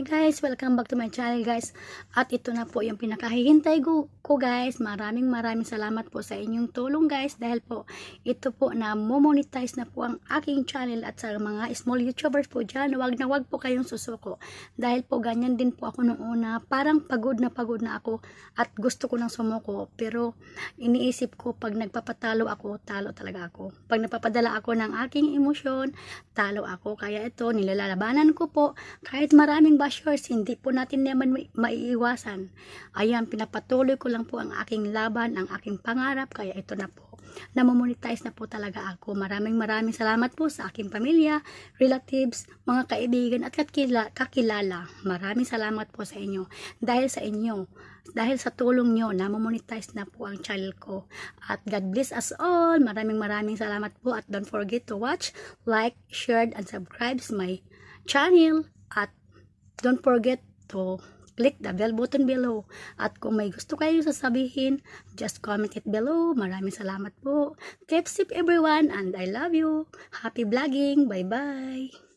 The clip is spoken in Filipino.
Hi guys, welcome back to my channel guys. At ito na po yung pinakahihintay ko, guys. Maraming maraming salamat po sa inyong tulong guys. Dahil po, ito po na monetize na po ang aking channel at sa mga small YouTubers po dyan. Huwag na huwag po kayong susuko. Dahil po ganyan din po ako nung una. Parang pagod na pagod na ako at gusto ko nang sumuko. Pero iniisip ko pag nagpapatalo ako, talo talaga ako. Pag napapadala ako ng aking emosyon, talo ako. Kaya ito, nilalabanan ko po. Kahit maraming ba pressures, hindi po natin naman maiiwasan. Ayan, pinapatuloy ko lang po ang aking laban, ang aking pangarap, kaya ito na po. Namomonetize na po talaga ako. Maraming maraming salamat po sa aking pamilya, relatives, mga kaibigan at kakilala. Maraming salamat po sa inyo. Dahil sa inyo, dahil sa tulong nyo, namomonetize na po ang channel ko. At God bless us all. Maraming maraming salamat po at don't forget to watch, like, share, and subscribe my channel at don't forget to click the bell button below. At kung may gusto kayo sasabihin, just comment it below. Maraming salamat po. Keep safe everyone and I love you. Happy vlogging. Bye-bye.